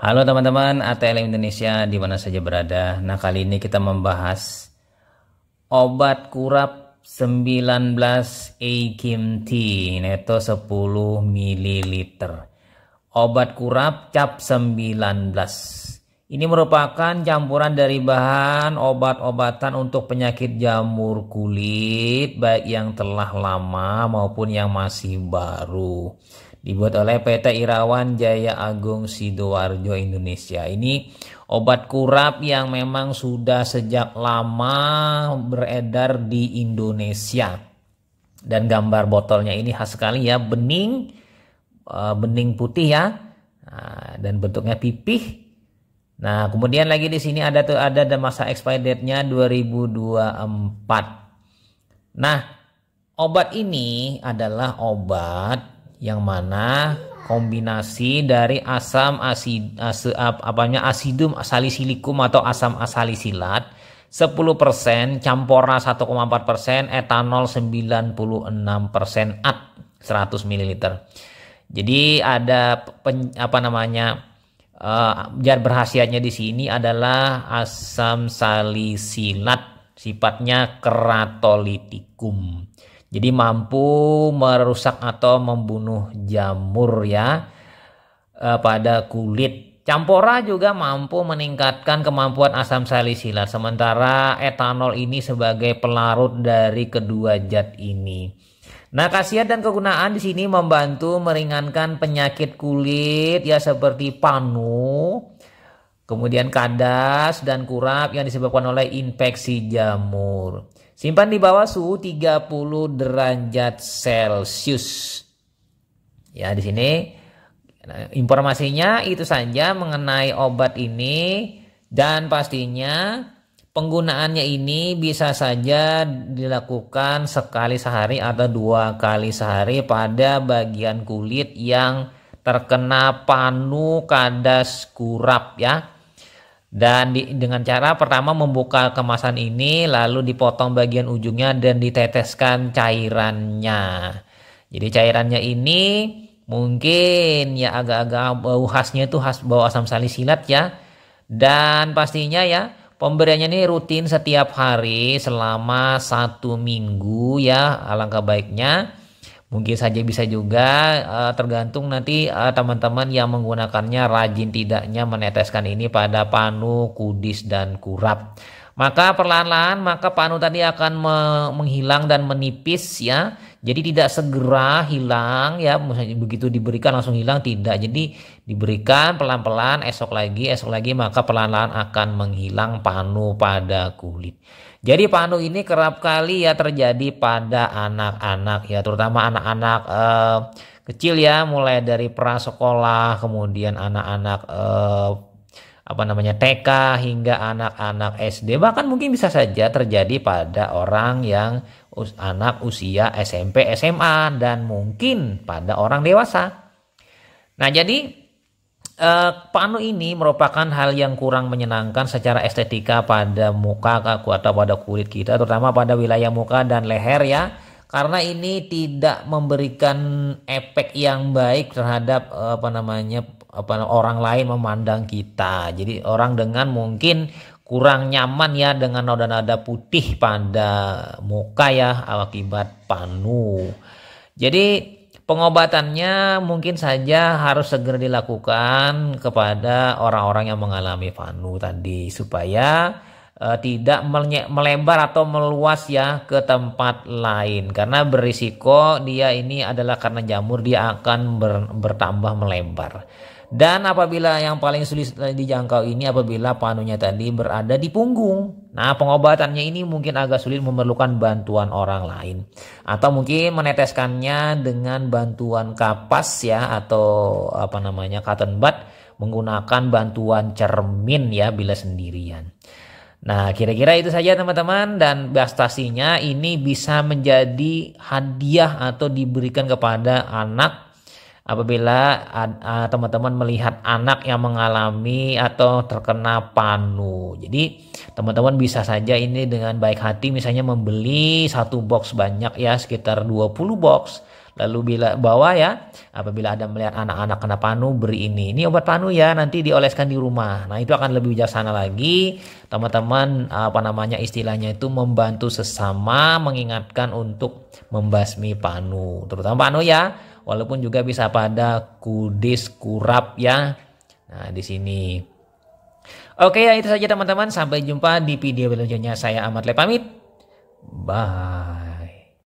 Halo teman-teman ATLM Indonesia di mana saja berada. Nah, kali ini kita membahas obat kurap 19 Akim T neto 10 ml. Obat kurap cap 19. Ini merupakan campuran dari bahan obat-obatan untuk penyakit jamur kulit baik yang telah lama maupun yang masih baru dibuat oleh PT Irawan Jaya Agung Sidoarjo Indonesia. Ini obat kurap yang memang sudah sejak lama beredar di Indonesia. Dan gambar botolnya ini khas sekali ya, bening, eh, bening putih ya, nah, dan bentuknya pipih. Nah, kemudian lagi di sini ada tuh ada masa expired date-nya 2024. Nah, obat ini adalah obat yang mana kombinasi dari asam asid as, apanya asidum salisilicum atau asam asalisilat 10% empat 1,4% etanol 96% at 100 ml. Jadi ada pen, apa namanya uh, eh, berhasilnya di sini adalah asam salisilat sifatnya keratolitikum. Jadi mampu merusak atau membunuh jamur ya eh, pada kulit. Campora juga mampu meningkatkan kemampuan asam salisilat sementara etanol ini sebagai pelarut dari kedua zat ini. Nah, khasiat dan kegunaan di sini membantu meringankan penyakit kulit ya seperti panu, Kemudian kadas dan kurap yang disebabkan oleh infeksi jamur. Simpan di bawah suhu 30 derajat Celcius. Ya, di sini nah, informasinya itu saja mengenai obat ini dan pastinya penggunaannya ini bisa saja dilakukan sekali sehari atau dua kali sehari pada bagian kulit yang terkena panu kadas kurap ya dan di, dengan cara pertama membuka kemasan ini lalu dipotong bagian ujungnya dan diteteskan cairannya jadi cairannya ini mungkin ya agak-agak bau khasnya itu khas bau asam salisilat ya dan pastinya ya Pemberiannya ini rutin setiap hari selama satu minggu ya alangkah baiknya. Mungkin saja bisa juga uh, tergantung nanti eh, teman-teman uh, teman -teman yang menggunakannya rajin tidaknya meneteskan ini pada panu, kudis, dan kurap maka perlahan-lahan maka panu tadi akan menghilang dan menipis ya. Jadi tidak segera hilang ya, misalnya begitu diberikan langsung hilang tidak. Jadi diberikan pelan-pelan esok lagi, esok lagi maka perlahan-lahan akan menghilang panu pada kulit. Jadi panu ini kerap kali ya terjadi pada anak-anak ya, terutama anak-anak eh, kecil ya, mulai dari prasekolah, kemudian anak-anak eh, apa namanya TK hingga anak-anak SD bahkan mungkin bisa saja terjadi pada orang yang us anak usia SMP SMA dan mungkin pada orang dewasa. Nah jadi eh, panu ini merupakan hal yang kurang menyenangkan secara estetika pada muka atau pada kulit kita terutama pada wilayah muka dan leher ya karena ini tidak memberikan efek yang baik terhadap eh, apa namanya apa orang lain memandang kita. Jadi orang dengan mungkin kurang nyaman ya dengan noda-noda putih pada muka ya akibat panu. Jadi pengobatannya mungkin saja harus segera dilakukan kepada orang-orang yang mengalami panu tadi supaya Eh, tidak melebar atau meluas ya ke tempat lain karena berisiko dia ini adalah karena jamur dia akan ber, bertambah melebar dan apabila yang paling sulit dijangkau ini apabila panunya tadi berada di punggung nah pengobatannya ini mungkin agak sulit memerlukan bantuan orang lain atau mungkin meneteskannya dengan bantuan kapas ya atau apa namanya cotton bud menggunakan bantuan cermin ya bila sendirian Nah, kira-kira itu saja teman-teman dan bastasinya ini bisa menjadi hadiah atau diberikan kepada anak apabila teman-teman melihat anak yang mengalami atau terkena panu. Jadi teman-teman bisa saja ini dengan baik hati misalnya membeli satu box banyak ya sekitar 20 box. Lalu bila bawa ya, apabila ada melihat anak-anak kena panu, beri ini. Ini obat panu ya, nanti dioleskan di rumah. Nah itu akan lebih bijaksana lagi. Teman-teman, apa namanya istilahnya itu membantu sesama mengingatkan untuk membasmi panu. Terutama panu ya, walaupun juga bisa pada kudis, kurap ya. Nah, di sini. Oke ya itu saja teman-teman. Sampai jumpa di video berikutnya. Saya amat Le Bye.